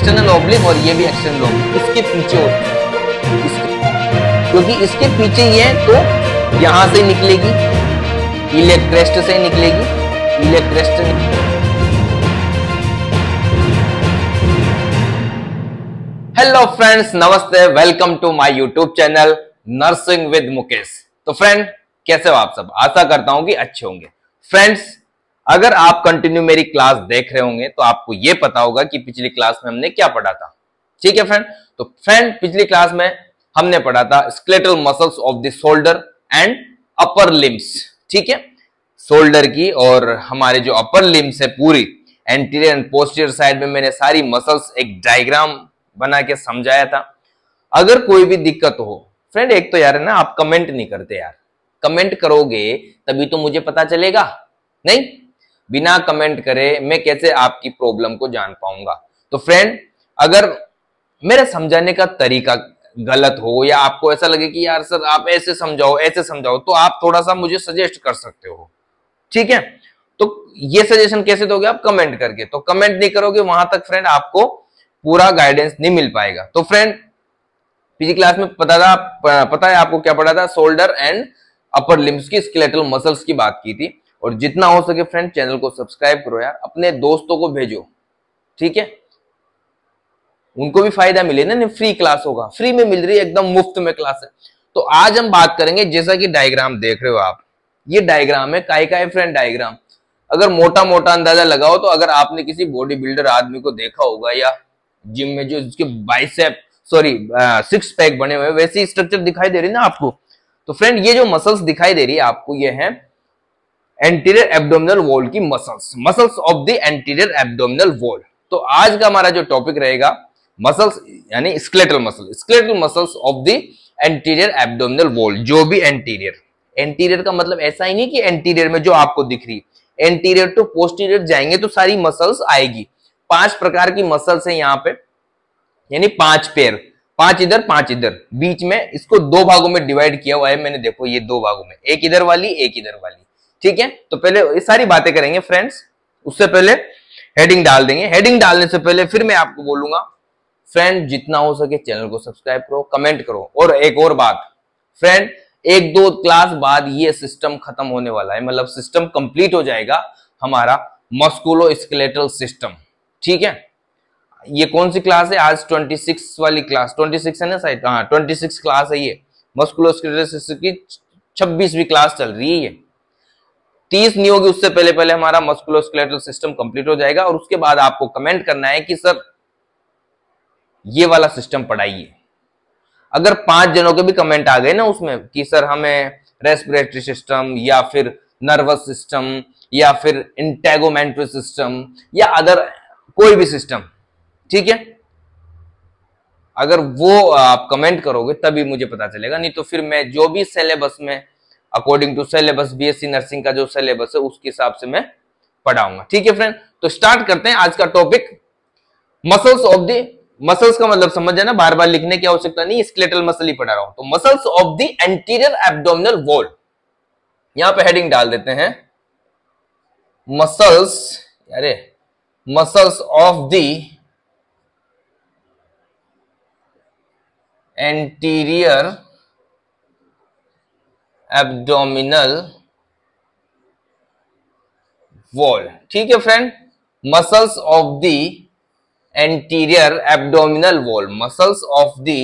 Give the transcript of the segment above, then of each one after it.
external oblique और ये भी एक्सटर्नल ऑब्लिक इसके पीछे होती क्योंकि इसके पीछे ये है तो यहां से निकलेगी इलेक्ट्रेस्ट से निकलेगी इलेक्ट्रेस्ट हेलो फ्रेंड्स नमस्ते welcome to my YouTube channel nursing with Mukesh तो फ्रेंड कैसे हो आप सब आशा करता हूं कि अच्छे होंगे फ्रेंड्स अगर आप कंटिन्यू मेरी क्लास देख रहे होंगे तो आपको यह पता होगा कि पिछली क्लास में हमने क्या पढ़ा था ठीक है फ्रेंड तो फ्रेंड पिछली क्लास में हमने पढ़ा था skeletal muscles of the shoulder and upper limbs ठीक है शोल्डर की और हमारे जो अपर लिम्स है पूरी एंटीरियर एंड पोस्टीरियर साइड में मैंने सारी मसल्स एक डायग्राम बना के समझाया था अगर कोई भी दिक्कत हो फ्रेंड एक तो यार है ना आप कमेंट नहीं करते यार कमेंट करोगे तभी तो मुझे पता चलेगा नहीं बिना कमेंट करे मैं कैसे आपकी प्रॉब्लम को जान पाऊंगा तो फ्रेंड अगर मेरा समझाने का तरीका गलत हो या आपको ऐसा लगे कि यार सर आप ऐसे समझाओ ऐसे समझाओ तो आप थोड़ा सा मुझे सजेस्ट कर सकते हो ठीक है तो ये सजेशन कैसे दोगे आप कमेंट करके तो कमेंट नहीं करोगे वहां तक फ्रेंड आपको पूरा गाइडेंस नहीं मिल पाएगा तो फ्रेंड पिछली क्लास में पता था पता है आपको क्या पढ़ा था शोल्डर एंड अपर लिम्स की स्केलेटल मसल्स की बात की थी और जितना हो सके फ्रेंड चैनल को सब्सक्राइब करो यार अपने दोस्तों को भेजो ठीक है उनको भी फायदा मिले ना नहीं फ्री क्लास होगा फ्री में मिल रही है एकदम मुफ्त में क्लास है तो आज हम बात करेंगे जैसा कि डायग्राम देख रहे हो आप ये डायग्राम है काय का है फ्रेंड डायग्राम अगर मोटा मोटा अंदाजा लगाओ तो अगर आपने किसी बॉडी बिल्डर आदमी को देखा होगा या जिम में जो जिसके बाइसेप सॉरी सिक्स पैक बने हुए वैसी स्ट्रक्चर दिखाई दे रही है ना आपको तो फ्रेंड ये जो मसल्स दिखाई दे रही है आपको ये है एंटीरियर एब्डोमिनल वॉल की muscles muscles of the anterior abdominal wall तो आज का हमारा जो टॉपिक रहेगा मसल्स यानी skeletal muscle skeletal muscles of the anterior abdominal wall जो भी एंटीरियर एंटीरियर का मतलब ऐसा ही नहीं कि एंटीरियर में जो आपको दिख रही एंटीरियर टू पोस्टीरियर जाएंगे तो सारी मसल्स आएगी पांच प्रकार की मसल्स है यहाँ पे यानी पांच पेयर पांच इधर पांच इधर बीच में इसको दो भागों में डिवाइड किया हुआ है मैंने देखो ये दो भागों में एक इधर वाली एक इधर वाली ठीक है तो पहले ये सारी बातें करेंगे फ्रेंड्स उससे पहले हेडिंग डाल देंगे हेडिंग डालने से पहले फिर मैं आपको बोलूंगा फ्रेंड जितना हो सके चैनल को सब्सक्राइब करो कमेंट करो और एक और बात फ्रेंड एक दो क्लास बाद ये सिस्टम खत्म होने वाला है मतलब सिस्टम कंप्लीट हो जाएगा हमारा मस्कुलो स्केलेटल सिस्टम ठीक है ये कौन सी क्लास है आज 26 वाली क्लास 26 है ना साइड हाँ 26 क्लास है ये मस्कुलो स्केलेटल सिस्टम की 26वीं क्लास चल रही है ये तीस नहीं होगी उससे पहले पहले हमारा मस्कुलोस्केलेटल सिस्टम कंप्लीट हो जाएगा और उसके बाद आपको कमेंट करना है कि सर ये वाला सिस्टम पढ़ाइए अगर पांच जनों के भी कमेंट आ गए ना उसमें कि सर हमें रेस्पिरेटरी सिस्टम या फिर नर्वस सिस्टम या फिर इंटेगोमेंट्री सिस्टम या अदर कोई भी सिस्टम ठीक है अगर वो आप कमेंट करोगे तभी मुझे पता चलेगा नहीं तो फिर मैं जो भी सिलेबस में according to syllabus BSc nursing का जो सिलेबस है उसके हिसाब से मैं पढ़ाऊंगा ठीक है फ्रेंड तो स्टार्ट करते हैं आज का topic muscles of the muscles का मतलब समझ जाना बार बार लिखने की आवश्यकता नहीं स्केलेटल मसल ही पढ़ा रहा हूं तो muscles of the anterior abdominal wall यहां पे हेडिंग डाल देते हैं मसल्स अरे muscles of the anterior abdominal wall ठीक है friend muscles of the anterior abdominal wall muscles of the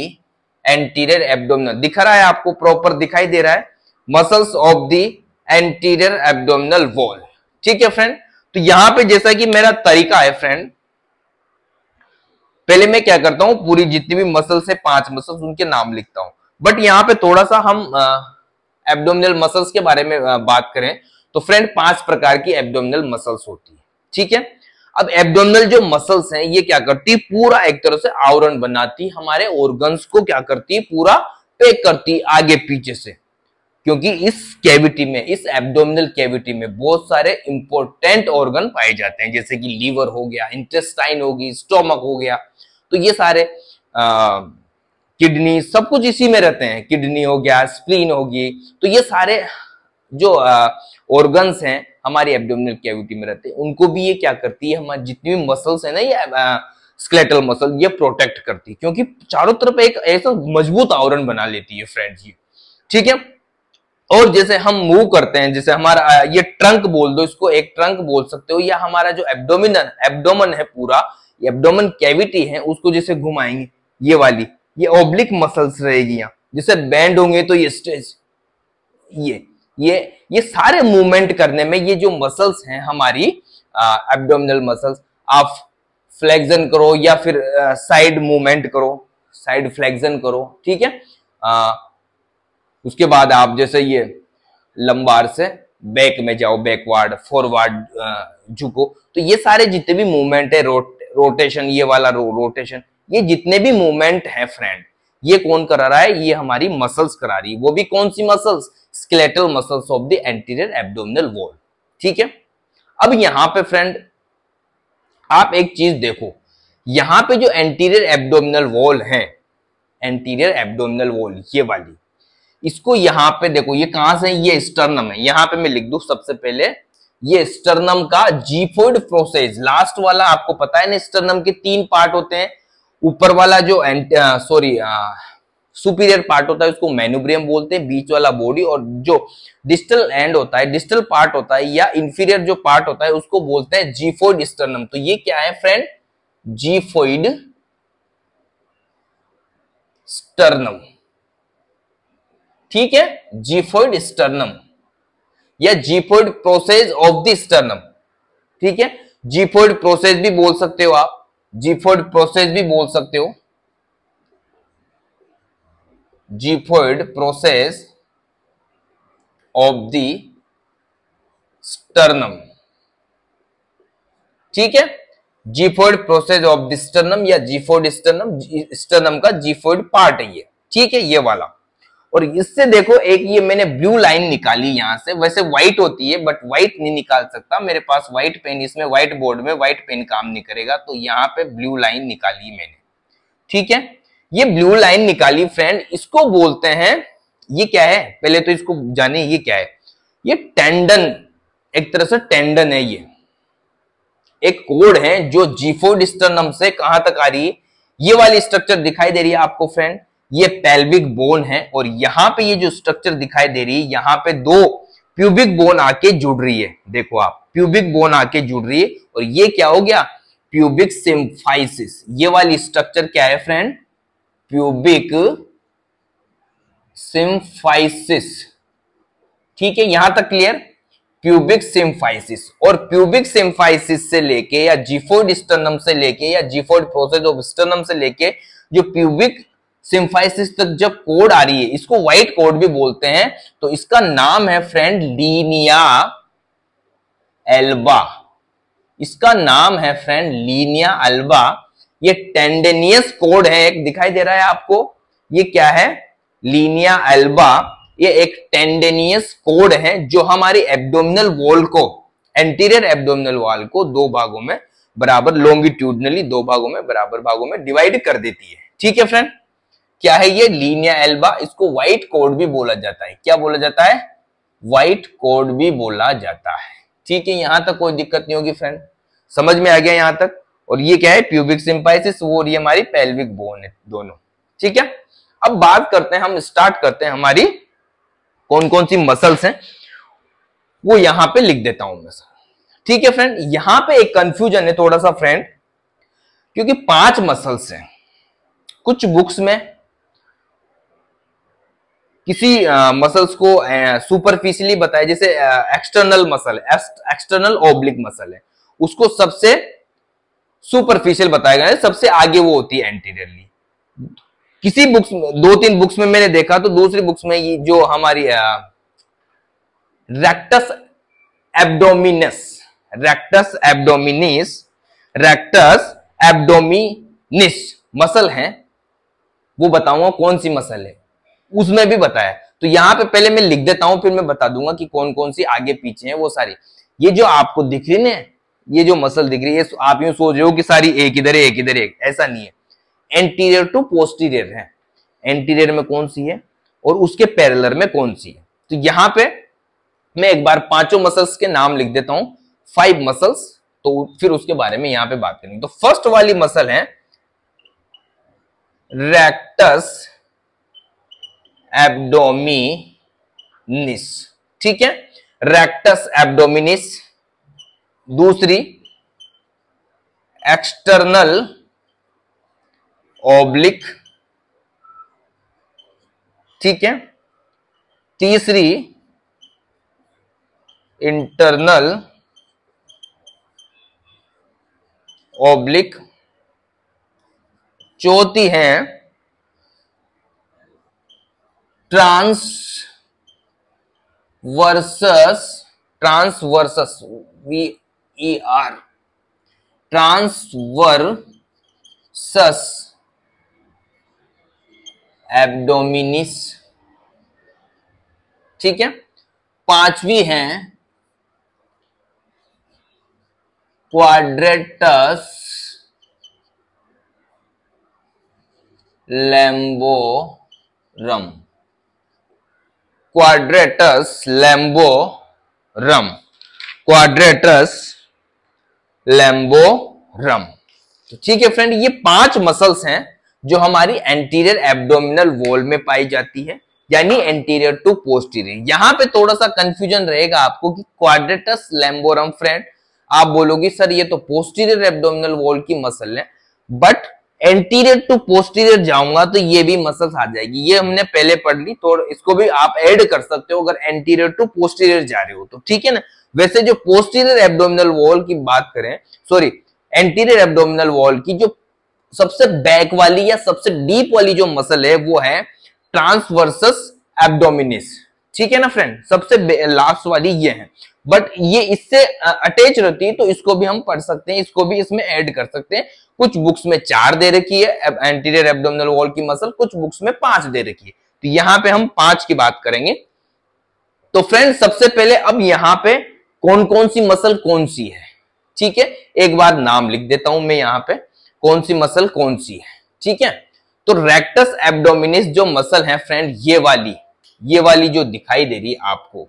anterior abdominal दिख रहा है आपको प्रॉपर दिखाई दे रहा है muscles of the anterior abdominal wall ठीक है फ्रेंड तो यहां पे जैसा कि मेरा तरीका है फ्रेंड पहले मैं क्या करता हूं पूरी जितनी भी मसल्स है पांच मसल्स उनके नाम लिखता हूं बट यहां पे थोड़ा सा हम आ, एब्डोमिनल मसल्स के बारे में बात करें तो फ्रेंड पांच प्रकार की एब्डोमिनल मसल्स होती है ठीक है अब एब्डोमिनल जो मसल्स हैं ये क्या करती है पूरा एक तरह से आवरण बनाती हमारे ऑर्गन्स को क्या करती है पूरा पैक करती आगे पीछे से क्योंकि इस कैविटी में इस एब्डोमिनल कैविटी में बहुत सारे इंपॉर्टेंट ऑर्गन पाए जाते हैं जैसे कि लीवर हो गया इंटेस्टाइन होगी स्टोमक हो गया तो ये सारे आ, किडनी सब कुछ इसी में रहते हैं किडनी हो गया स्प्लीन होगी तो ये सारे जो ऑर्गन्स हैं हमारी एब्डोमिनल कैविटी में रहते हैं उनको भी ये क्या करती है हमारे जितनी भी मसल्स है ना ये स्केलेटल मसल ये प्रोटेक्ट करती है क्योंकि चारों तरफ एक ऐसा मजबूत आवरण बना लेती है फ्रेंड्स ये ठीक है और जैसे हम मूव करते हैं जैसे हमारा ये ट्रंक बोल दो इसको एक ट्रंक बोल सकते हो या हमारा जो एब्डोमिन एब्डोमन है पूरा एब्डोमन कैविटी है उसको जैसे घुमाएंगे ये वाली ये ओब्लिक मसल्स रहेगी यहाँ जैसे बैंड होंगे तो ये स्ट्रेच ये ये ये सारे मूवमेंट करने में ये जो मसल्स हैं हमारी एब्डोमिनल मसल्स आप फ्लेक्सन करो या फिर साइड मूवमेंट करो साइड फ्लेक्सन करो ठीक है आ, उसके बाद आप जैसे ये लंबार से बैक में जाओ बैकवर्ड फॉरवर्ड झुको तो ये सारे जितने भी मूवमेंट है रोट, रोटेशन ये वाला रो, रोटेशन ये जितने भी मूवमेंट है फ्रेंड ये कौन करा रहा है ये हमारी मसल्स करा रही है वो भी कौन सी muscles skeletal muscles of the anterior abdominal wall ठीक है अब यहां पे फ्रेंड आप एक चीज देखो यहां पे जो एंटीरियर एब्डोमिनल वॉल है एंटीरियर एब्डोमिनल वॉल ये वाली इसको यहां पे देखो ये कहां से ये स्टर्नम है यहां पे मैं लिख दू सबसे पहले ये स्टर्नम का जीफोइड प्रोसेस लास्ट वाला आपको पता है ना स्टर्नम के तीन पार्ट होते हैं ऊपर वाला जो सॉरी सुपीरियर पार्ट होता है उसको मैनुब्रियम बोलते हैं बीच वाला बॉडी और जो डिस्टल एंड होता है डिस्टल पार्ट होता है या इंफीरियर जो पार्ट होता है उसको बोलते हैं जीफोइड स्टर्नम तो ये क्या है फ्रेंड जीफोइड स्टर्नम ठीक है जीफोइड स्टर्नम या xiphoid process of the sternum ठीक है जीफोइड प्रोसेस भी बोल सकते हो आप जीफोइड प्रोसेस भी बोल सकते हो xiphoid process of the sternum ठीक है xiphoid process of the sternum या जीफोइड स्टर्नम स्टर्नम का जीफोइड पार्ट है ये ठीक है ये वाला और इससे देखो एक ये मैंने ब्लू लाइन निकाली यहां से वैसे व्हाइट होती है बट व्हाइट नहीं निकाल सकता मेरे पास व्हाइट पेन इसमें व्हाइट बोर्ड में व्हाइट पेन काम नहीं करेगा तो यहाँ पे ब्लू लाइन निकाली मैंने ठीक है ये ब्लू लाइन निकाली फ्रेंड इसको बोलते हैं ये क्या है पहले तो इसको जाने ये क्या है ये टेंडन एक तरह से टेंडन है ये एक कोड है जो जीफोडिस्टर्नम से कहां तक आ रही है ये वाली स्ट्रक्चर दिखाई दे रही है आपको फ्रेंड ये पेल्विक बोन है और यहां पे ये जो स्ट्रक्चर दिखाई दे रही है यहां पे दो प्यूबिक बोन आके जुड़ रही है देखो आप प्यूबिक बोन आके जुड़ रही है और ये क्या हो गया प्यूबिक सिम्फाइसिस ये वाली स्ट्रक्चर क्या है फ्रेंड प्यूबिक सिम्फाइसिस ठीक है यहां तक क्लियर प्यूबिक सिम्फाइसिस और प्यूबिक सिम्फाइसिस से लेके या जीफोड स्टर्नम से लेके या जीफोड प्रोसेस ऑफ स्टर्नम से लेके जो प्यूबिक सिंफाइसिस तक जब कोड आ रही है इसको व्हाइट कोड भी बोलते हैं तो इसका नाम है फ्रेंड लीनिया एल्बा इसका नाम है फ्रेंड लीनिया एल्बा ये टेंडेनियस कोड है एक दिखाई दे रहा है आपको ये क्या है लीनिया एल्बा ये एक टेंडेनियस कोड है जो हमारी एब्डोमिनल वॉल को एंटीरियर एब्डोमिनल वॉल को दो भागों में बराबर लॉन्गिट्यूडनली दो भागों में बराबर भागों में डिवाइड कर देती है ठीक है फ्रेंड क्या है ये लीनिया एल्बा इसको व्हाइट कोड भी बोला जाता है क्या बोला जाता है व्हाइट कोड भी बोला जाता है ठीक है यहां तक कोई दिक्कत नहीं होगी फ्रेंड समझ में आ गया यहां तक और ये क्या है प्यूबिक सिंपाइसिस वो और ये हमारी पेल्विक बोन है दोनों ठीक है अब बात करते हैं हम स्टार्ट करते हैं हमारी कौन कौन सी मसल्स हैं वो यहां पे लिख देता हूं मैं सर ठीक है फ्रेंड यहां पे एक कंफ्यूजन है थोड़ा सा फ्रेंड क्योंकि पांच मसल्स हैं कुछ बुक्स में किसी मसल्स को सुपरफिशियली बताया जैसे external muscle external oblique muscle है उसको सबसे सुपरफिशियल बताया गया है सबसे आगे वो होती है एंटीरियरली किसी बुक्स में दो तीन बुक्स में मैंने देखा तो दूसरी बुक्स में ये जो हमारी rectus abdominis rectus abdominis rectus abdominis muscle है वो बताऊंगा कौन सी मसल है उसमें भी बताया तो यहाँ पे पहले मैं लिख देता हूँ फिर मैं बता दूंगा कि कौन कौन सी आगे पीछे है वो सारी ये जो आपको दिख रही है ये जो मसल दिख रही है आप यूं सोच रहे हो कि सारी एक इधर एक इधर एक ऐसा नहीं है एंटीरियर टू पोस्टीरियर है एंटीरियर में कौन सी है और उसके पैरलर में कौन सी है तो यहाँ पे मैं एक बार पांचों मसल्स के नाम लिख देता हूं फाइव मसल्स तो फिर उसके बारे में यहां पे बात करेंगे तो फर्स्ट वाली मसल है रेक्टस एब्डोमिनिस ठीक है रेक्टस एब्डोमिनिस दूसरी एक्सटर्नल ओब्लिक ठीक है तीसरी इंटरनल ओब्लिक चौथी है trans trans transversus V E R sus abdominis ठीक है पांचवी है quadratus lumborum quadratus rum quadratus lumborum तो ठीक है फ्रेंड ये पांच मसल्स हैं जो हमारी एंटीरियर एब्डोमिनल वॉल में पाई जाती है यानी एंटीरियर टू पोस्टीरियर यहां पे थोड़ा सा कंफ्यूजन रहेगा आपको कि क्वाड्रेटस लैम्बोरम फ्रेंड आप बोलोगे सर ये तो पोस्टीरियर एब्डोमिनल वॉल की मसल है बट एंटीरियर टू पोस्टीरियर जाऊंगा तो ये भी मसल्स आ जाएगी ये हमने पहले पढ़ ली तो इसको भी आप ऐड कर सकते हो अगर एंटीरियर टू पोस्टीरियर जा रहे हो तो ठीक है ना वैसे जो पोस्टीरियर एब्डोमिनल वॉल की बात करें सॉरी एंटीरियर एब्डोमिनल वॉल की जो सबसे बैक वाली या सबसे डीप वाली जो मसल है वो है ट्रांसवर्सस एब्डोमिनिस ठीक है ना फ्रेंड सबसे लास्ट वाली ये है बट ये इससे अटैच रहती है तो इसको भी हम पढ़ सकते हैं इसको भी इसमें ऐड कर सकते हैं कुछ बुक्स में चार दे रखी है एंटीरियर एबडोमिनल वॉल की मसल कुछ बुक्स में पांच दे रखी है तो यहां पे हम पांच की बात करेंगे तो फ्रेंड सबसे पहले अब यहाँ पे कौन कौन सी मसल कौन सी है ठीक है एक बार नाम लिख देता हूं मैं यहाँ पे कौन सी मसल कौन सी है ठीक है तो रेक्टस एबडोमिनिस जो मसल है फ्रेंड ये वाली ये वाली जो दिखाई दे रही आपको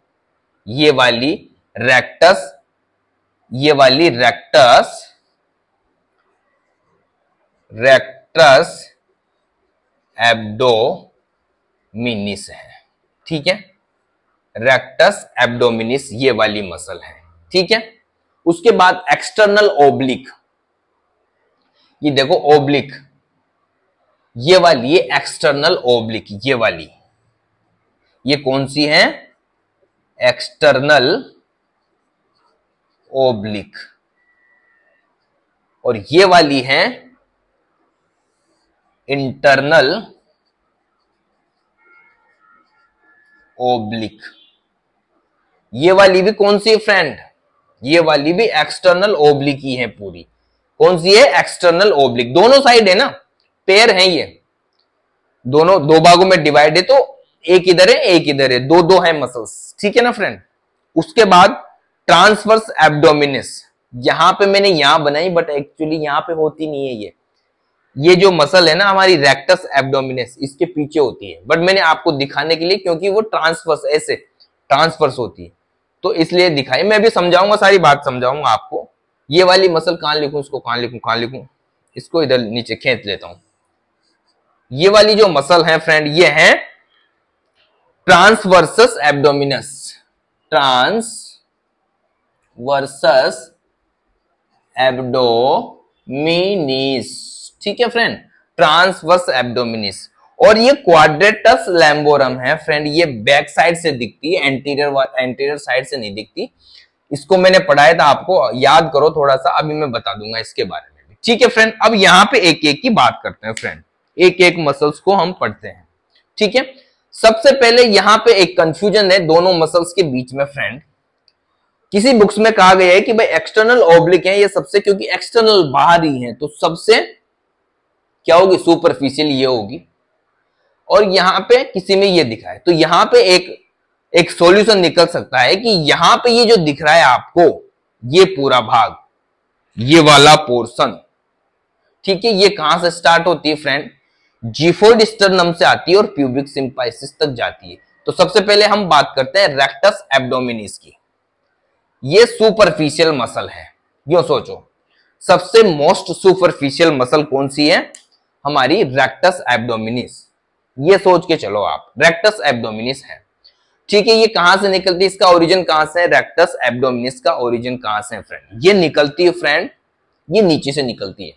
ये वाली रेक्टस ये वाली रेक्टस रेक्टस एब्डोमिनिस है ठीक है रेक्टस एब्डोमिनिस ये वाली मसल है ठीक है उसके बाद एक्सटर्नल ओब्लिक ये देखो ओब्लिक ये वाली एक्सटर्नल ओब्लिक ये वाली ये कौन सी है एक्सटर्नल ओब्लिक और ये वाली है इंटरनल ओब्लिक ये वाली भी कौन सी फ्रेंड ये वाली भी एक्सटर्नल ओब्लिक ही है पूरी कौन सी है एक्सटर्नल ओब्लिक दोनों साइड है ना पेयर है ये दोनों दो भागों में डिवाइड है तो एक इधर है एक इधर है दो दो है मसल्स ठीक है ना फ्रेंड उसके बाद ट्रांसवर्स एब्डोमिनिस यहां पे मैंने यहां बनाई बट एक्चुअली यहां पे होती नहीं है ये ये जो मसल है ना हमारी रेक्टस एब्डोमिनस इसके पीछे होती है बट मैंने आपको दिखाने के लिए क्योंकि वो ट्रांसफर्स ऐसे ट्रांसफर्स होती है तो इसलिए दिखाई मैं भी समझाऊंगा सारी बात समझाऊंगा आपको ये वाली मसल कहां लिखू इसको कहां लिखू कहां लिखू इसको इधर नीचे खींच लेता हूं ये वाली जो मसल है फ्रेंड ये है transversus abdominis transversus abdominis ठीक है फ्रेंड ट्रांसवर्स एब्डोमिनिस और ये क्वाड्रेटस लैम्बोरम है फ्रेंड ये बैक साइड से दिखती है एंटीरियर एंटीरियर साइड से नहीं दिखती इसको मैंने पढ़ाया था आपको याद करो थोड़ा सा अभी मैं बता दूंगा इसके बारे में भी ठीक है फ्रेंड अब यहाँ पे एक एक की बात करते हैं फ्रेंड एक एक मसल्स को हम पढ़ते हैं ठीक है सबसे पहले यहां पे एक कंफ्यूजन है दोनों मसल्स के बीच में फ्रेंड किसी बुक्स में कहा गया है कि भाई एक्सटर्नल ऑब्लिक है ये सबसे क्योंकि एक्सटर्नल बाहर ही है तो सबसे क्या होगी सुपरफिशियल ये होगी और यहां पे किसी में ये दिखा है तो यहां पे एक एक सॉल्यूशन निकल सकता है कि यहां पे ये जो दिख रहा है आपको ये पूरा भाग ये वाला पोर्शन ठीक है ये कहां से स्टार्ट होती है फ्रेंड जीफोडिस्टर नाम से आती है और प्यूबिक सिंपाइसिस तक जाती है तो सबसे पहले हम बात करते हैं रेक्टस एब्डोमिनिस की ये सुपरफिशियल मसल है यो सोचो सबसे मोस्ट सुपरफिशियल मसल कौन सी है हमारी रेक्टस एब्डोमिनिस ये सोच के चलो आप रेक्टस एब्डोमिनिस है ठीक है ये कहां से निकलती है इसका ओरिजिन कहां से है रेक्टस एब्डोमिनिस का ओरिजिन कहां से है फ्रेंड ये निकलती है फ्रेंड ये नीचे से निकलती है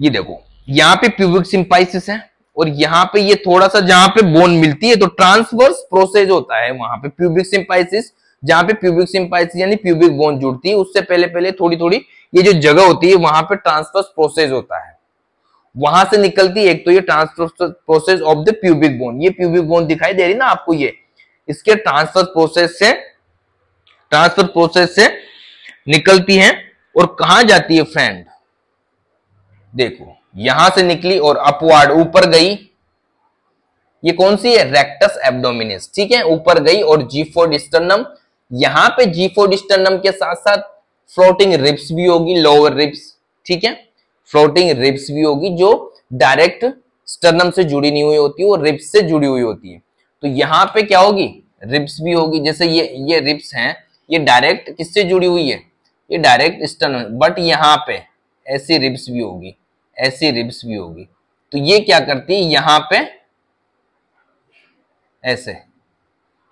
ये देखो यहां पे प्यूबिक सिंपाइसिस है और यहां पे ये थोड़ा सा जहां पे बोन मिलती है तो ट्रांसवर्स प्रोसेस होता है वहां पे प्यूबिक सिंपाइसिस जहां पे प्यूबिक सिंपाइसिस यानी प्यूबिक बोन जुड़ती है उससे पहले पहले थोड़ी थोड़ी ये जो जगह होती है वहां पे ट्रांसवर्स प्रोसेस होता है वहां से निकलती है एक तो ये transfer process of the pubic bone ये प्यूबिक बोन दिखाई दे रही ना आपको ये इसके ट्रांसफर प्रोसेस से ट्रांसफर प्रोसेस से निकलती है और कहा जाती है फ्रेंड देखो यहां से निकली और अपवार्ड ऊपर गई ये कौन सी है रेक्टस एब्डोमिनिस ठीक है ऊपर गई और जी फोर डिस्टर्नम यहां पे जी फोर डिस्टर्नम के साथ साथ फ्लोटिंग रिप्स भी होगी लोअर रिप्स ठीक है फ्लोटिंग रिप्स भी होगी जो डायरेक्ट स्टर्नम से जुड़ी नहीं हुई होती है वो रिप्स से जुड़ी हुई होती है तो यहां पे क्या होगी रिप्स भी होगी जैसे ये ये रिप्स हैं ये डायरेक्ट किससे जुड़ी हुई है ये डायरेक्ट स्टर्नम बट यहां पे ऐसी रिप्स भी होगी ऐसी रिब्स भी होगी तो ये क्या करती है यहां पे ऐसे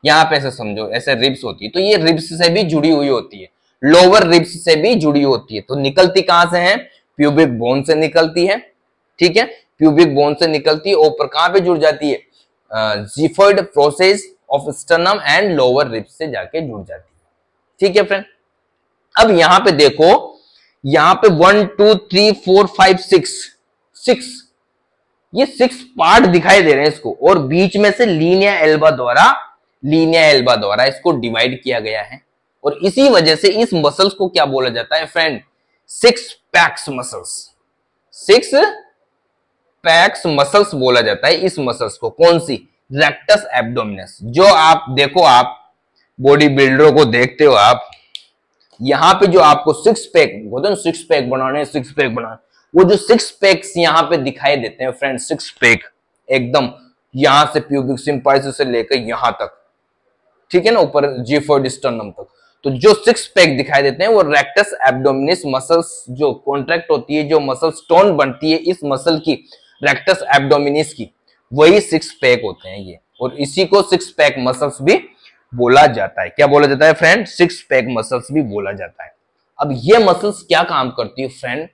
यहां पे ऐसे समझो ऐसे रिब्स होती है तो ये रिब्स से भी जुड़ी हुई होती है लोअर रिब्स से भी जुड़ी होती है तो निकलती कहां से है प्यूबिक बोन से निकलती है ठीक है प्यूबिक बोन से निकलती है ऊपर कहां पे जुड़ जाती है xiphoid process of sternum and lower ribs से जाके जुड़ जाती है ठीक है फ्रेंड अब यहां पे देखो यहां पे one two three four five six six ये सिक्स पार्ट दिखाई दे रहे हैं इसको और बीच में से लीनिया एल्बा द्वारा लीनिया एल्बा द्वारा इसको डिवाइड किया गया है और इसी वजह से इस मसल्स को क्या बोला जाता है friend six packs muscles six packs muscles बोला जाता है इस मसल्स को कौन सी रेक्टस एब्डोमिनस जो आप देखो आप बॉडी बिल्डरों को देखते हो आप यहाँ पे जो आपको सिक्स पैक बोलते हैं सिक्स पैक बनाने सिक्स पैक बनाने वो जो सिक्स पैक्स यहाँ पे दिखाई देते हैं फ्रेंड सिक्स पैक एकदम यहां से प्यूबिक सिंपाइस से लेकर यहां तक ठीक है ना ऊपर जी फोर डिस्टर्नम तक तो जो सिक्स पैक दिखाई देते हैं वो रेक्टस एब्डोमिनिस मसल्स जो कॉन्ट्रैक्ट होती है जो मसल स्टोन बनती है इस मसल की रेक्टस एब्डोमिनिस की वही सिक्स पैक होते हैं ये और इसी को सिक्स पैक मसल्स भी बोला जाता है क्या बोला जाता है फ्रेंड सिक्स पैक मसल्स भी बोला जाता है अब ये मसल्स क्या काम करती है फ्रेंड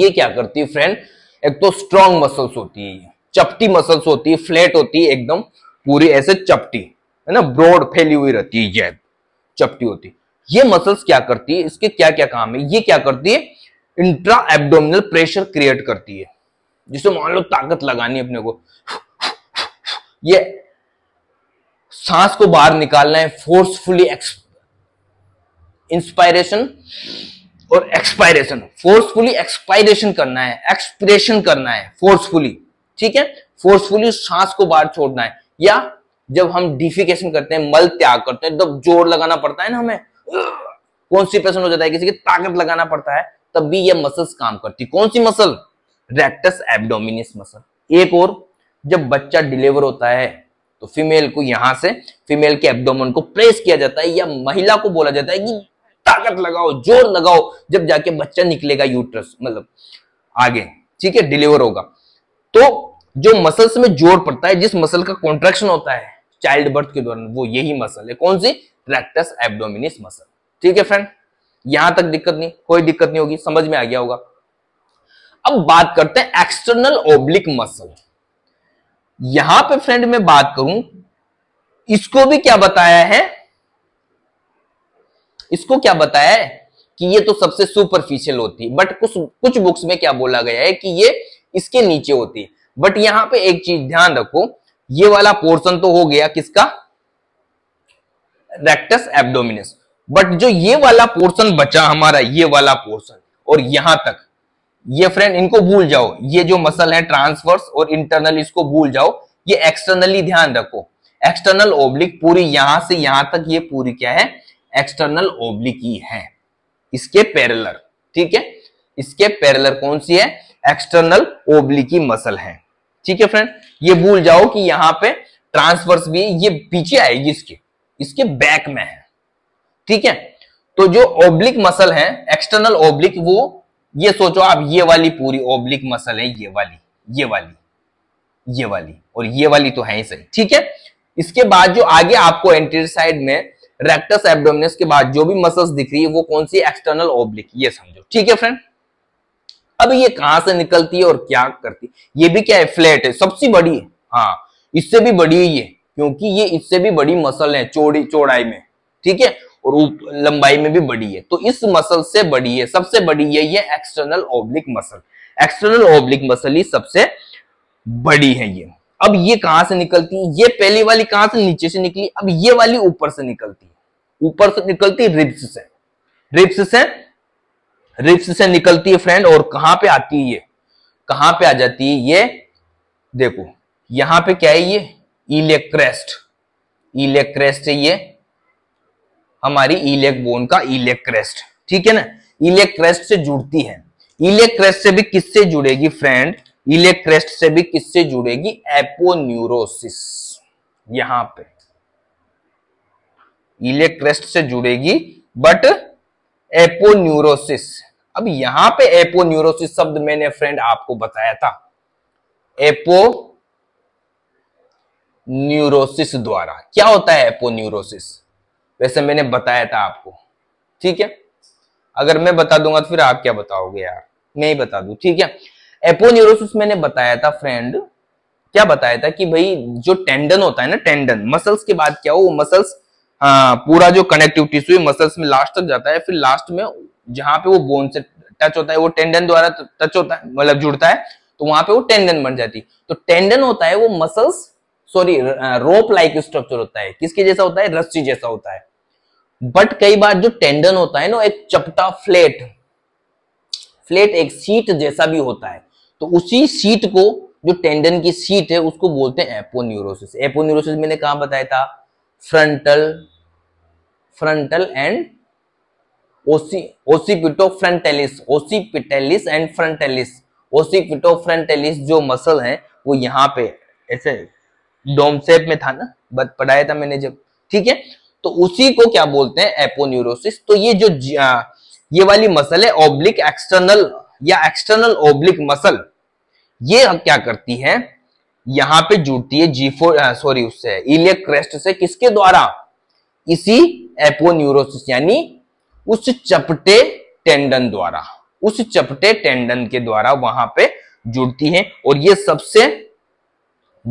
ये क्या करती है फ्रेंड एक तो स्ट्रॉन्ग मसल्स होती है चपटी मसल्स होती है फ्लैट होती है एकदम पूरी ऐसे चपटी है ना ब्रॉड फैली हुई रहती है ये चपटी होती है ये मसल्स क्या करती है इसके क्या क्या काम है ये क्या करती है इंट्रा एब्डोमिनल प्रेशर क्रिएट करती है जिसे मान लो ताकत लगानी अपने को ये सांस को बाहर निकालना है फोर्सफुली इंस्पायरेशन और एक्सपायरेशन फोर्सफुली एक्सपायरेशन करना है एक्सप्रेशन करना है फोर्सफुली ठीक है फोर्सफुली सांस को बाहर छोड़ना है या जब हम डिफिकेशन करते हैं मल त्याग करते हैं जब जोर लगाना पड़ता है ना हमें कौन सी पेशन हो जाता है किसी की ताकत लगाना पड़ता है तब भी यह मसल्स काम करती कौन सी मसल रेक्टस एब्डोमिनिस मसल एक और जब बच्चा डिलीवर होता है तो फीमेल को यहां से फीमेल के एब्डोमन को प्रेस किया जाता है या महिला को बोला जाता है कि ताकत लगाओ जोर लगाओ जब जाके बच्चा निकलेगा यूट्रस मतलब आगे ठीक है डिलीवर होगा तो जो मसल्स में जोर पड़ता है जिस मसल का कॉन्ट्रेक्शन होता है चाइल्ड बर्थ के दौरान वो यही मसल है कौन सी रेक्टस एब्डोमिनिस मसल ठीक है फ्रेंड यहां तक दिक्कत नहीं कोई दिक्कत नहीं होगी समझ में आ गया होगा अब बात करते हैं एक्सटर्नल ओब्लिक मसल यहां पे फ्रेंड में बात करूं इसको भी क्या बताया है इसको क्या बताया है कि ये तो सबसे सुपरफिशियल होती है बट कुछ कुछ बुक्स में क्या बोला गया है कि ये इसके नीचे होती है बट यहां पे एक चीज ध्यान रखो ये वाला पोर्शन तो हो गया किसका रेक्टस एब्डोमिनस बट जो ये वाला पोर्शन बचा हमारा ये वाला पोर्शन और यहां तक ये फ्रेंड इनको भूल जाओ ये जो मसल है ट्रांसवर्स और इंटरनल इसको भूल जाओ ये एक्सटर्नली ध्यान रखो एक्सटर्नल ओब्लिक पूरी यहां से यहां तक ये पूरी क्या है एक्सटर्नल ओब्लिक ही है इसके पैरेलर ठीक है इसके पैरेलर कौन सी है एक्सटर्नल ओब्लिकी मसल है ठीक है फ्रेंड ये भूल जाओ कि यहाँ पे ट्रांसवर्स भी ये पीछे आएगी इसके इसके बैक में है ठीक है तो जो ओब्लिक मसल है एक्सटर्नल ओब्लिक वो ये सोचो आप ये वाली पूरी ओब्लिक मसल है ये वाली ये वाली ये वाली और ये वाली तो है ही सही ठीक है इसके बाद जो आगे आपको एंटीरियर साइड में रेक्टस एब्डोमिनस के बाद जो भी मसल्स दिख रही है वो कौन सी एक्सटर्नल ओब्लिक ये समझो ठीक है फ्रेंड अब ये कहां से निकलती है और क्या करती है ये भी क्या है फ्लैट है सबसे बड़ी है हाँ इससे भी बड़ी है ये क्योंकि ये इससे भी बड़ी मसल है चौड़ी चौड़ाई में ठीक है और लंबाई में भी बड़ी है तो इस मसल से बड़ी है सबसे बड़ी है ये external oblique muscle external oblique muscle ही सबसे बड़ी है ये अब ये कहां से निकलती है ये पहली वाली कहां से नीचे से निकली अब ये वाली ऊपर से निकलती है ऊपर से निकलती रिप्स से रिप्स से रिप्स से निकलती है फ्रेंड और कहां पे आती है ये कहां पे आ जाती है ये देखो यहां पे क्या है ये इलेक्ट्रेस्ट इलेक्ट्रेस्ट है ये हमारी इलेक बोन का इलेक क्रेस्ट ठीक है ना इलेक क्रेस्ट से जुड़ती है इलेक क्रेस्ट से भी किससे जुड़ेगी फ्रेंड इलेक क्रेस्ट से भी किससे जुड़ेगी एपोन्यूरोसिस यहां पे इलेक क्रेस्ट से जुड़ेगी बट एपोन्यूरोसिस अब यहां पे एपोन्यूरोसिस शब्द मैंने फ्रेंड आपको बताया था एपो न्यूरोसिस द्वारा क्या होता है एपोन्यूरोसिस वैसे मैंने बताया था आपको ठीक है अगर मैं बता दूंगा तो फिर आप क्या बताओगे यार मैं ही बता दू ठीक है एपोन्यूरोसिस मैंने बताया था फ्रेंड क्या बताया था कि भाई जो टेंडन होता है ना टेंडन मसल्स के बाद क्या हो वो मसल्स आ, पूरा जो कनेक्टिव टिश्यू मसल्स में लास्ट तक जाता है फिर लास्ट में जहां पे वो बोन से टच होता है वो टेंडन द्वारा टच होता है मतलब जुड़ता है तो वहां पे वो टेंडन बन जाती है तो टेंडन होता है वो muscles sorry rope like structure होता है किसके जैसा होता है रस्सी जैसा होता है बट कई बार जो टेंडन होता है ना एक चपटा फ्लेट फ्लेट एक सीट जैसा भी होता है तो उसी सीट को जो टेंडन की सीट है उसको बोलते हैं एपोन्यूरोसिस एपोन्यूरोसिस मैंने कहा बताया था frontal frontal and occipito frontalis occipitalis and frontalis occipito frontalis जो मसल है वो यहां पे ऐसे डोमसेप में था ना बत पढ़ाया था मैंने जब ठीक है तो उसी को क्या बोलते हैं एपोन्यूरोसिस तो ये जो ये वाली मसल है ओब्लिक एक्सटर्नल या एक्सटर्नल ओब्लिक मसल ये क्या करती है यहां पे जुड़ती है जी फोर सॉरी उससे इलियक क्रेस्ट से किसके द्वारा इसी एपोन्यूरोसिस यानी उस चपटे टेंडन द्वारा उस चपटे टेंडन के द्वारा वहां पे जुड़ती है और ये सबसे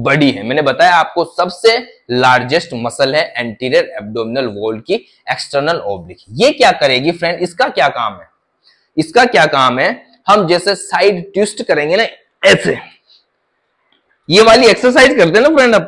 बड़ी है मैंने बताया आपको सबसे लार्जेस्ट मसल है एंटीरियर एब्डोमिनल वोल्ड की एक्सटर्नल ओब्लिक ये क्या करेगी फ्रेंड इसका क्या काम है इसका क्या काम है हम जैसे साइड ट्विस्ट करेंगे ना ऐसे ये वाली एक्सरसाइज करते हैं ना फ्रेंड आप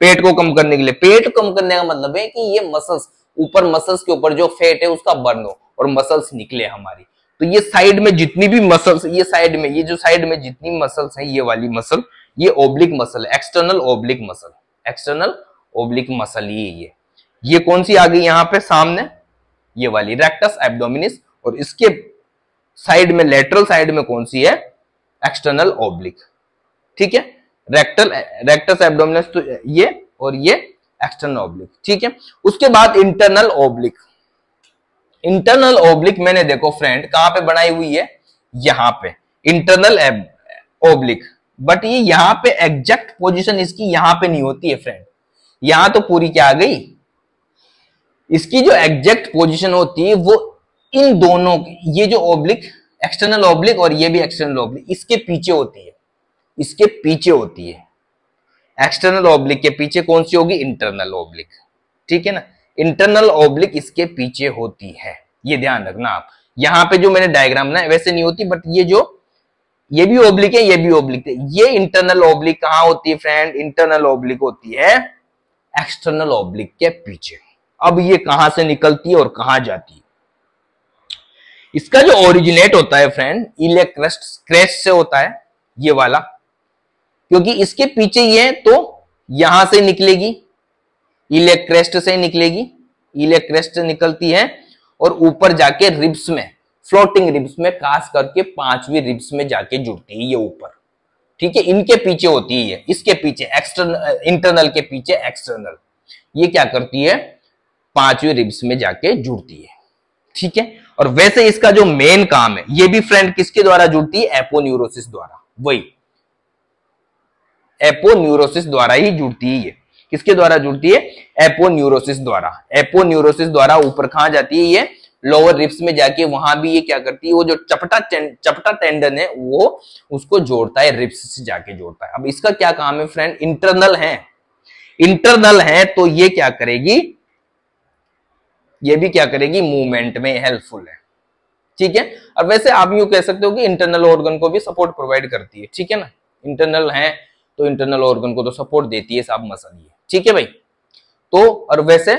पेट को कम करने के लिए पेट कम करने का मतलब है कि ये मसल्स ऊपर मसल्स के ऊपर जो फैट है उसका बर्न हो और मसल्स निकले हमारी तो ये साइड में जितनी भी मसल्स ये साइड में ये जो साइड में जितनी मसल्स हैं ये वाली मसल ये oblique muscle external oblique muscle external oblique muscle ये ये ये कौन सी आ गई यहां पे सामने ये वाली रेक्टस एब्डोमिनिस और इसके साइड में लेटरल साइड में कौन सी है एक्सटर्नल ओब्लिक ठीक है रेक्टल रेक्टस एब्डोमिनस तो ये और ये एक्सटर्नल ओब्लिक ठीक है उसके बाद इंटरनल ओब्लिक इंटरनल ओब्लिक मैंने देखो फ्रेंड कहां पे बनाई हुई है यहां पे इंटरनल ओब्लिक बट ये यहां पे एग्जैक्ट पोजीशन इसकी यहां पे नहीं होती है फ्रेंड यहां तो पूरी क्या आ गई इसकी जो एग्जैक्ट पोजीशन होती है वो इन दोनों ये जो ओब्लिक एक्सटर्नल ओब्लिक और ये भी एक्सटर्नल ओब्लिक इसके पीछे होती है इसके पीछे होती है एक्सटर्नल ओब्लिक के पीछे कौन सी होगी इंटरनल ओब्लिक ठीक है ना इंटरनल ओब्लिक इसके पीछे होती है ये ध्यान रखना आप यहां पे जो मैंने डायग्राम ना वैसे नहीं होती बट ये जो ये भी ओब्लिक है ये भी ओब्लिक है ये इंटरनल ओब्लिक कहां होती है फ्रेंड इंटरनल ओब्लिक होती है एक्सटर्नल ओब्लिक के पीछे अब ये कहां से निकलती है और कहां जाती है इसका जो ओरिजिनेट होता है फ्रेंड इलेक्ट्रेस्ट क्रेस्ट से होता है ये वाला क्योंकि इसके पीछे ये तो यहां से निकलेगी इलेक्ट्रेस्ट से निकलेगी इलेक्ट्रेस्ट निकलती है और ऊपर जाके रिब्स में फ्लोटिंग रिब्स में खास करके पांचवी रिब्स में जाके जुड़ती है ये ऊपर ठीक है इनके पीछे होती है इसके पीछे एक्सटर्नल इंटरनल के पीछे एक्सटर्नल ये क्या करती है पांचवी रिब्स में जाके जुड़ती है ठीक है और वैसे इसका जो मेन काम है ये भी फ्रेंड किसके द्वारा जुड़ती है एपोन्यूरोसिस द्वारा वही एपोन्यूरोसिस द्वारा ही जुड़ती है किसके द्वारा जुड़ती है एपोन्यूरोसिस द्वारा एपोन्यूरोसिस द्वारा ऊपर कहा जाती है ये लोअर रिप्स में जाके वहां भी ये क्या करती है वो जो चपटा चपटा टेंडन है वो उसको जोड़ता है रिप्स से जाके जोड़ता है अब इसका क्या काम है फ्रेंड इंटरनल है इंटरनल है तो ये क्या करेगी ये भी क्या करेगी मूवमेंट में हेल्पफुल है ठीक है और वैसे आप यू कह सकते हो कि इंटरनल ऑर्गन को भी सपोर्ट प्रोवाइड करती है ठीक है ना इंटरनल है तो इंटरनल ऑर्गन को तो सपोर्ट देती है साफ मसल ये ठीक है भाई तो और वैसे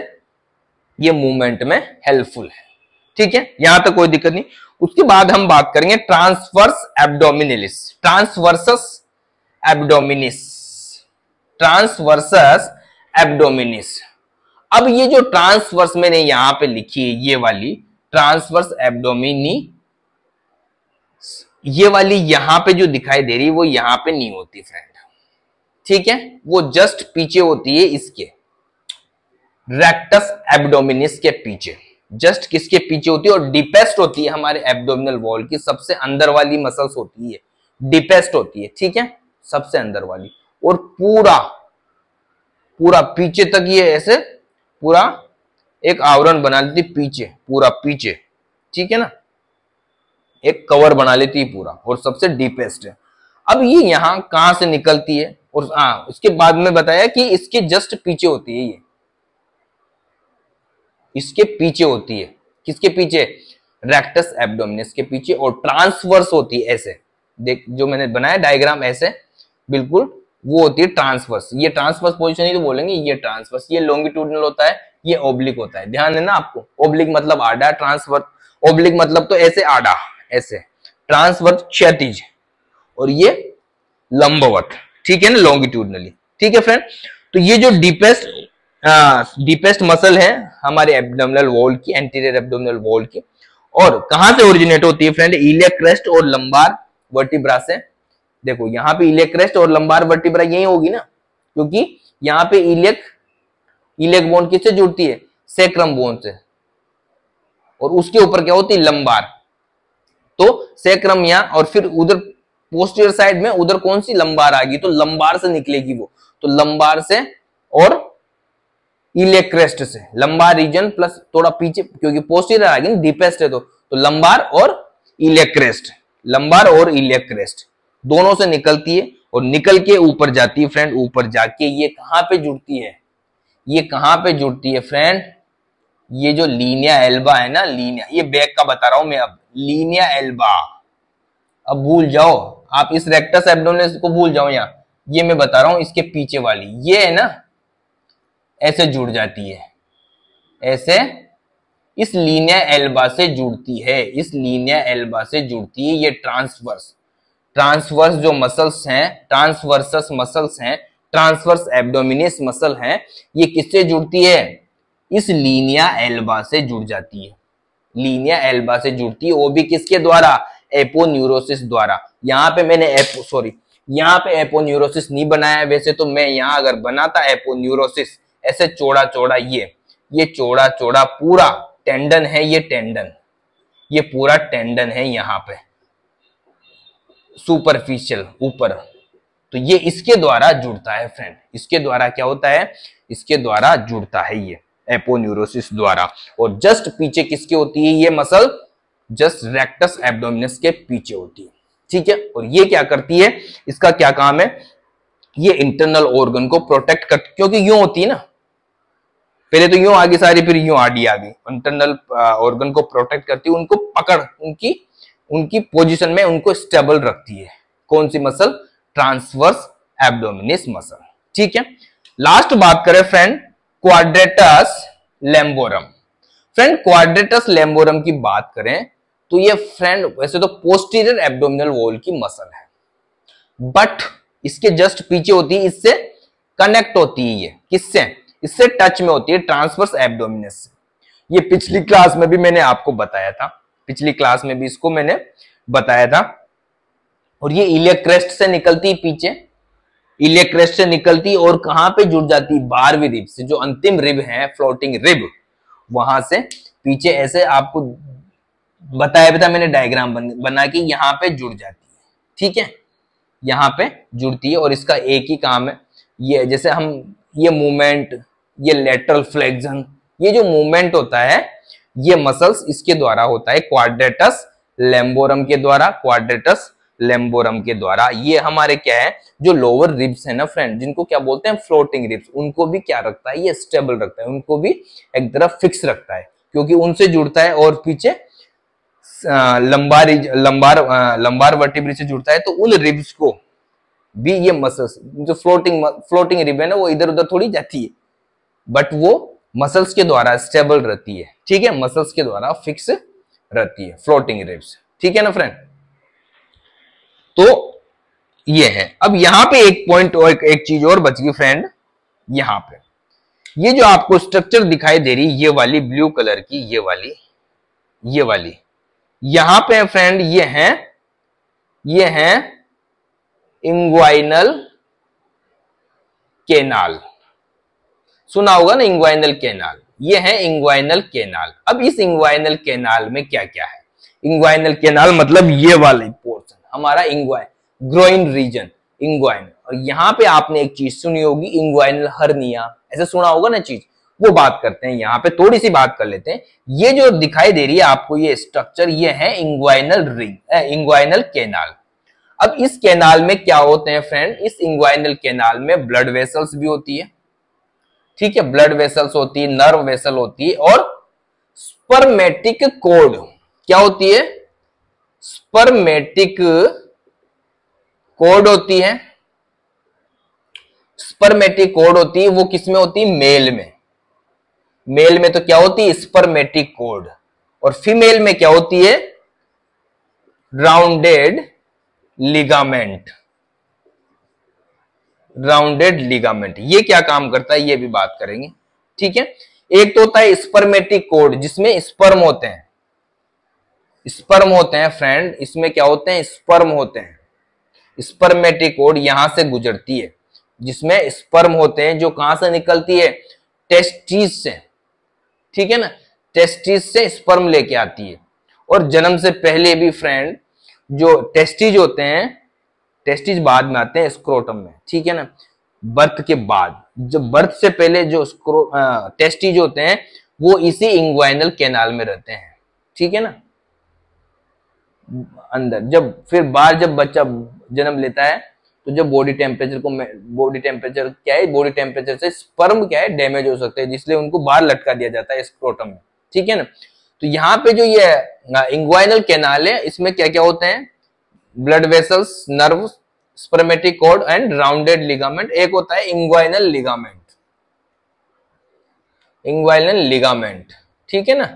ये मूवमेंट में हेल्पफुल है ठीक है यहां पे कोई दिक्कत नहीं उसके बाद हम बात करेंगे transverse abdominalis transversus abdominis transversus abdominis अब ये जो ट्रांसवर्स मैंने यहां पे लिखी है ये वाली ट्रांसवर्स एबडोमिनी ये वाली यहां पे जो दिखाई दे रही है वो यहां पे नहीं होती फ्रेंड ठीक है वो जस्ट पीछे होती है इसके रेक्टस एबडोमिनिस के पीछे जस्ट किसके पीछे होती है और डिपेस्ट होती है हमारे एब्डोमिनल वॉल की सबसे अंदर वाली मसल्स होती है डिपेस्ट होती है ठीक है सबसे अंदर वाली और पूरा पूरा पीछे तक ये ऐसे पूरा एक आवरण बना लेती पीछे पूरा पीछे ठीक है ना एक कवर बना लेती है पूरा और सबसे डीपेस्ट है अब ये यहां कहां से निकलती है और हाँ उसके बाद में बताया कि इसके जस्ट पीछे होती है ये इसके पीछे होती है किसके पीछे रेक्टस एबडोमिनस के पीछे और ट्रांसवर्स होती है ऐसे देख जो मैंने बनाया डायग्राम ऐसे बिल्कुल वो होती है ट्रांसवर्स ये ट्रांसवर्स पोजिशन ही तो बोलेंगे ये ट्रांसवर्स ये लॉन्गिट्यूडनल होता है ये ओब्लिक होता है ध्यान देना आपको ओब्लिक मतलब आडा ट्रांसवर्स ओब्लिक मतलब तो ऐसे आडा ऐसे ट्रांसवर्स क्षतिज और ये लंबवत ठीक है ना लॉन्गिट्यूडनली ठीक है फ्रेंड तो ये जो डीपेस्ट डीपेस्ट हाँ, मसल है हमारे एब्डोमिनल वॉल की एंटीरियर एब्डोमिनल वॉल की और कहां से ओरिजिनेट होती है फ्रेंड इलिया क्रेस्ट और लंबार वर्टिब्रा से देखो यहाँ पे इलिया क्रेस्ट और लंबार वर्टिब्रा यही होगी ना क्योंकि यहाँ पे इलियक इलियक बोन किससे जुड़ती है सेक्रम बोन से और उसके ऊपर क्या होती है लंबार तो सेक्रम यहां और फिर उधर पोस्टियर साइड में उधर कौन सी लंबार आ गई तो लंबार से निकलेगी वो तो लंबार से और इलेक्रेस्ट से लंबार रीजन प्लस थोड़ा पीछे क्योंकि पोस्टीरियर आगे डीपेस्ट है तो तो लंबार और इलेक्रेस्ट लंबार और इलेक्रेस्ट दोनों से निकलती है और निकल के ऊपर जाती है फ्रेंड ऊपर जाके ये कहां पे जुड़ती है ये कहां पे जुड़ती है फ्रेंड ये जो लीनिया एल्बा है ना लीनिया ये बैक का बता रहा हूं मैं अब लीनिया एल्बा अब भूल जाओ आप इस रेक्टस एब्डोमिनस को भूल जाओ यहां ये मैं बता रहा हूं इसके पीछे वाली ये है ना ऐसे जुड़ जाती है ऐसे इस लीनिया एल्बा से जुड़ती है इस लीनिया एल्बा से जुड़ती है ये ट्रांसवर्स ट्रांसवर्स जो मसल्स हैं ट्रांसवर्सस मसल्स हैं ट्रांसवर्स एब्डोमिनिस मसल हैं ये किससे जुड़ती है इस लीनिया एल्बा से जुड़ जाती है लीनिया एल्बा से जुड़ती है वो भी किसके द्वारा एपोन्यूरोसिस द्वारा यहाँ पे मैंने एपो सॉरी यहाँ पे एपोन्यूरोसिस नहीं बनाया वैसे तो मैं यहाँ अगर बनाता एपोन्यूरोसिस ऐसे चौड़ा चौड़ा ये ये चौड़ा चौड़ा पूरा टेंडन है ये टेंडन ये पूरा टेंडन है यहां पे सुपरफिशियल ऊपर तो ये इसके द्वारा जुड़ता है फ्रेंड इसके द्वारा क्या होता है इसके द्वारा जुड़ता है ये एपोन्यूरोसिस द्वारा और जस्ट पीछे किसके होती है ये मसल जस्ट रेक्टस एब्डोमिनस के पीछे होती है ठीक है और ये क्या करती है इसका क्या काम है ये इंटरनल ऑर्गन को प्रोटेक्ट कर क्योंकि यूं होती है ना पहले तो यूं आगे सारी फिर यूं आडी आ गई इंटरनल ऑर्गन को प्रोटेक्ट करती है उनको पकड़ उनकी उनकी पोजिशन में उनको स्टेबल रखती है कौन सी मसल ट्रांसवर्स एबडोमिनिस मसल ठीक है लास्ट बात करें friend quadratus lumborum friend quadratus lumborum की बात करें तो ये फ्रेंड वैसे तो पोस्टीरियर एब्डोमिनल वॉल की मसल है बट इसके जस्ट पीछे होती है इससे कनेक्ट होती है ये किससे इससे टच में होती है ट्रांसवर्स एब्डोमिनस से ये पिछली क्लास में भी मैंने आपको बताया था पिछली क्लास में भी इसको मैंने बताया था और ये इलियक क्रेस्ट से निकलती पीछे इलियक क्रेस्ट से निकलती और कहां पे जुड़ जाती बारहवीं रिब से जो अंतिम रिब है फ्लोटिंग रिब वहां से पीछे ऐसे आपको बताया था मैंने डायग्राम बन, बना कि यहां पे जुड़ जाती है ठीक है यहां पे जुड़ती है और इसका एक ही काम है ये जैसे हम ये मूवमेंट ये लेटरल फ्लेक्जन ये जो मूवमेंट होता है ये मसल्स इसके द्वारा होता है क्वाड्रेटस लेम्बोरम के द्वारा क्वाड्रेटस लेम्बोरम के द्वारा ये हमारे क्या है जो लोअर रिब्स है ना फ्रेंड जिनको क्या बोलते हैं फ्लोटिंग रिब्स उनको भी क्या रखता है ये स्टेबल रखता है उनको भी एक तरफ फिक्स रखता है क्योंकि उनसे जुड़ता है और पीछे लंबार लंबार लंबार वर्टिब्री से जुड़ता है तो उन रिब्स को भी ये मसल्स जो फ्लोटिंग फ्लोटिंग रिब है ना वो इधर उधर थोड़ी जाती है बट वो मसल्स के द्वारा स्टेबल रहती है ठीक है मसल्स के द्वारा फिक्स रहती है फ्लोटिंग रिब्स ठीक है ना फ्रेंड तो ये है अब यहां पे एक पॉइंट और एक, एक चीज और बच गई फ्रेंड यहां पे ये जो आपको स्ट्रक्चर दिखाई दे रही ये वाली ब्लू कलर की ये वाली ये वाली यहां पे फ्रेंड ये है ये है इंग्वाइनल केनाल सुना होगा ना इंग्वाइनल केनाल ये है इंग्वाइनल केनाल अब इस इंग्वाइनल केनाल में क्या क्या है इंग्वाइनल केनाल मतलब ये वाले पोर्शन हमारा इंग्वाइन ग्रोइन रीजन इंग्वाइन और यहाँ पे आपने एक चीज सुनी होगी इंग्वाइनल हरनिया ऐसे सुना होगा ना चीज वो बात करते हैं यहाँ पे थोड़ी सी बात कर लेते हैं ये जो दिखाई दे रही है आपको ये स्ट्रक्चर ये है इंग्वाइनल रिंग इंग्वाइनल केनाल अब इस केनाल में क्या होते हैं फ्रेंड इस इंग्वाइनल केनाल में ब्लड वेसल्स भी होती है ठीक है ब्लड वेसल्स होती है नर्व वेसल होती है और स्पर्मेटिक कोड क्या होती है स्पर्मेटिक कोड होती है स्पर्मेटिक कोड होती है वो किसमें होती है मेल में मेल में तो क्या होती है स्पर्मेटिक कोड और फीमेल में क्या होती है राउंडेड लिगामेंट राउंडेड लिगामेंट ये क्या काम करता है ये भी बात करेंगे ठीक है एक तो होता है स्पर्मेटिक कोड जिसमें स्पर्म होते हैं स्पर्म होते हैं फ्रेंड इसमें क्या होते हैं स्पर्म होते हैं स्पर्मेटिक कोड यहां से गुजरती है जिसमें स्पर्म होते हैं जो कहां से निकलती है टेस्टिस से ठीक है ना टेस्टिस से स्पर्म लेके आती है और जन्म से पहले भी फ्रेंड जो टेस्टिज होते हैं टेस्टिस बाद में आते हैं स्क्रोटम में ठीक है ना बर्थ के बाद जब बर्थ से पहले जो स्क्रो टेस्टिज होते हैं वो इसी इंग्वाइनल कैनाल में रहते हैं ठीक है ना अंदर जब फिर बाहर जब बच्चा जन्म लेता है तो जब बॉडी टेम्परेचर को बॉडी टेम्परेचर क्या है बॉडी टेम्परेचर से स्पर्म क्या है डैमेज हो सकते हैं जिसलिए उनको बाहर लटका दिया जाता है स्क्रोटम में ठीक है ना तो यहाँ पे जो ये इंग्वाइनल कैनाल है इसमें क्या क्या होते हैं blood vessels nerve spermatic cord and rounded ligament एक होता है इंग्वाइनल लिगामेंट इंग्वाइनल लिगामेंट ठीक है ना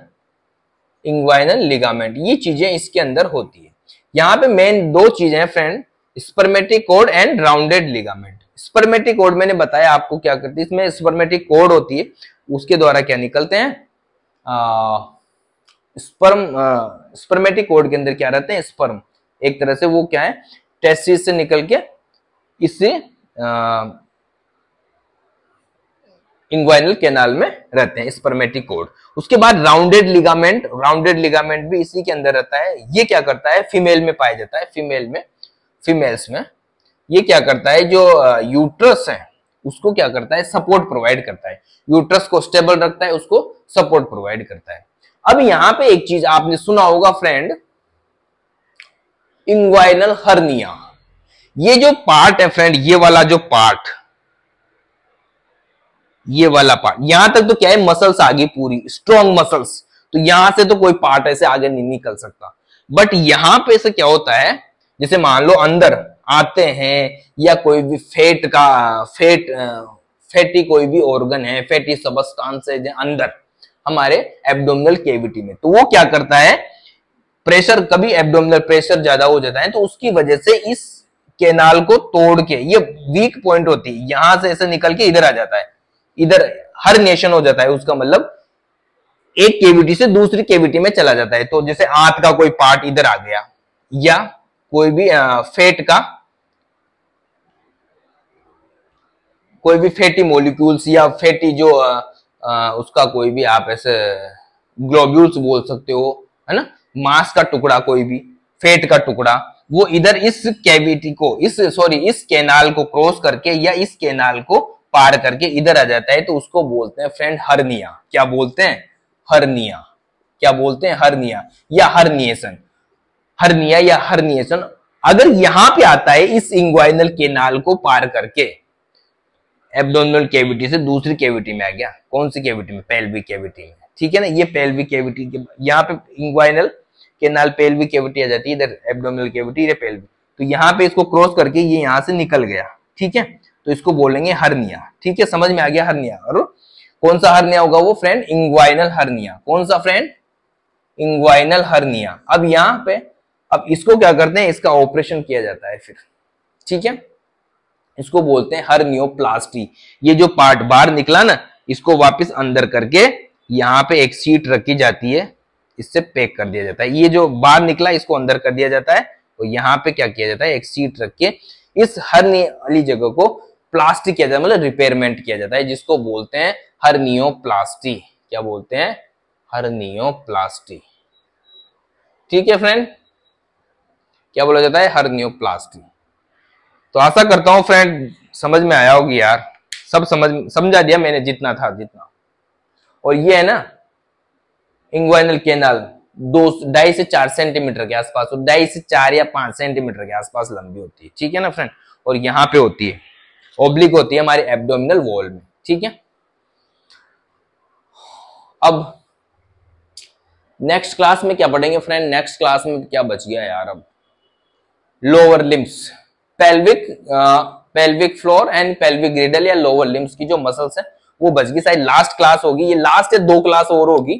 इंग्वाइनल लिगामेंट ये चीजें इसके अंदर होती है यहां पे मेन दो चीजें हैं friend spermatic cord and rounded ligament spermatic cord मैंने बताया आपको क्या करती है इसमें स्पर्मेटिक कोड होती है उसके द्वारा क्या निकलते हैं स्पर्म स्पर्मेटिक कोड के अंदर क्या रहते हैं स्पर्म एक तरह से वो क्या है टेस्टिस से निकल के इससे इंग्वाइनल कैनाल में रहते हैं स्पर्मेटिक कोड उसके बाद राउंडेड लिगामेंट राउंडेड लिगामेंट भी इसी के अंदर रहता है ये क्या करता है फीमेल में पाया जाता है फीमेल में फीमेल्स में ये क्या करता है जो यूट्रस है उसको क्या करता है सपोर्ट प्रोवाइड करता है यूट्रस को स्टेबल रखता है उसको सपोर्ट प्रोवाइड करता है अब यहाँ पे एक चीज आपने सुना होगा फ्रेंड इंग्वाइनल हर्निया ये जो पार्ट है फ्रेंड ये वाला जो पार्ट ये वाला पार्ट यहां तक तो क्या है मसल्स आ गई पूरी स्ट्रॉन्ग मसल्स तो यहां से तो कोई पार्ट ऐसे आगे नहीं निकल सकता बट यहां पे से क्या होता है जैसे मान लो अंदर आते हैं या कोई भी फेट का फेट फैटी कोई भी ऑर्गन है फैटी सबस्टांस है अंदर हमारे एब्डोमिनल केविटी में तो वो क्या करता है प्रेशर कभी एब्डोमिनल प्रेशर ज्यादा हो जाता है तो उसकी वजह से इस केनाल को तोड़ के ये वीक पॉइंट होती है यहां से ऐसे निकल के इधर आ जाता है इधर हर नेशन हो जाता है उसका मतलब एक केविटी से दूसरी केविटी में चला जाता है तो जैसे आंत का कोई पार्ट इधर आ गया या कोई भी आ, फेट का कोई भी फैटी मोलिक्यूल्स या फैटी जो आ, आ, उसका कोई भी आप ऐसे ग्लोब्यूल्स बोल सकते हो है ना मांस का टुकड़ा कोई भी फेट का टुकड़ा वो इधर इस कैविटी को इस सॉरी इस केनाल को क्रॉस करके या इस केनाल को पार करके इधर आ जाता है तो उसको बोलते हैं फ्रेंड हरनिया क्या बोलते हैं हरनिया क्या बोलते हैं हरनिया या हरनिएशन हरनिया या हरनिएशन अगर यहां पे आता है इस इंग्वाइनल केनाल को पार करके एब्डोमिनल कैविटी से दूसरी कैविटी में आ गया कौन सी कैविटी में पेल्विक कैविटी में ठीक है ना ये पेल्विक कैविटी के यहां पे inguinal canal pel pelvic cavity आ जाती है इधर एब्डोमिनल केविटी पेल्विक तो यहाँ पे इसको क्रॉस करके ये यहाँ से निकल गया ठीक है तो इसको बोलेंगे हरनिया ठीक है समझ में आ गया हरनिया और कौन सा हरनिया होगा वो फ्रेंड इंग्वाइनल हरनिया कौन सा फ्रेंड इंग्वाइनल हरनिया अब यहाँ पे अब इसको क्या करते हैं इसका ऑपरेशन किया जाता है फिर ठीक है इसको बोलते हैं हर्नियोप्लास्टी ये जो पार्ट बाहर निकला ना इसको वापस अंदर करके यहाँ पे एक सीट रखी जाती है इससे पैक कर दिया जाता है ये जो बाहर निकला इसको अंदर कर दिया जाता है और तो यहाँ पे क्या किया जाता है एक सीट रख के इस हर वाली जगह को प्लास्टिक किया जाता है मतलब रिपेयरमेंट किया जाता है जिसको बोलते हैं हरनियो प्लास्टी क्या बोलते हैं हरनियो प्लास्टी ठीक है फ्रेंड क्या बोला जाता है हरनियो प्लास्टी तो आशा करता हूं फ्रेंड समझ में आया होगी यार सब समझ समझा दिया मैंने जितना था जितना और ये है ना इंग्वाइनल केनाल दो ढाई से चार सेंटीमीटर के आसपास और ढाई से चार या पांच सेंटीमीटर के आसपास लंबी होती है ठीक है ना फ्रेंड और यहाँ पे होती है ओब्लिक होती है हमारे एब्डोमिनल वॉल में ठीक है अब नेक्स्ट क्लास में क्या पढ़ेंगे फ्रेंड नेक्स्ट क्लास में क्या बच गया यार अब lower limbs pelvic pelvic floor and pelvic girdle या लोअर लिम्स की जो मसल्स है वो बच गई शायद लास्ट क्लास होगी ये लास्ट या दो क्लास और होगी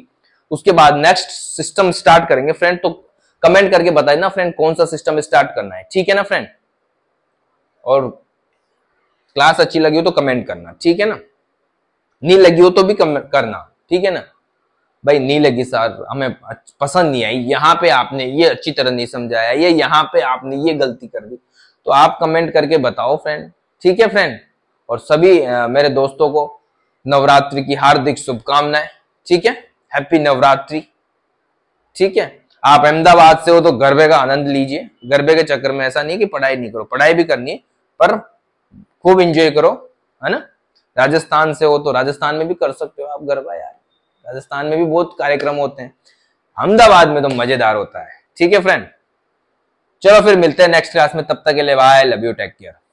उसके बाद नेक्स्ट सिस्टम स्टार्ट करेंगे फ्रेंड तो कमेंट करके बताए ना फ्रेंड कौन सा सिस्टम स्टार्ट करना है ठीक है ना फ्रेंड और क्लास अच्छी लगी हो तो कमेंट करना ठीक है ना नहीं लगी हो तो भी करना ठीक है ना भाई नहीं लगी सर हमें पसंद नहीं आई यहाँ पे आपने ये अच्छी तरह नहीं समझाया ये यहाँ पे आपने ये गलती कर दी तो आप कमेंट करके बताओ फ्रेंड ठीक है फ्रेंड और सभी मेरे दोस्तों को नवरात्रि की हार्दिक शुभकामनाएं ठीक है हैप्पी नवरात्रि ठीक है आप अहमदाबाद से हो तो गरबे का आनंद लीजिए गरबे के चक्कर में ऐसा नहीं कि पढ़ाई नहीं करो पढ़ाई भी करनी है पर खूब इंजॉय करो है ना राजस्थान से हो तो राजस्थान में भी कर सकते हो आप गरबा यार राजस्थान में भी बहुत कार्यक्रम होते हैं अहमदाबाद में तो मजेदार होता है ठीक है फ्रेंड चलो फिर मिलते हैं नेक्स्ट क्लास में तब तक के लिए bye love you take care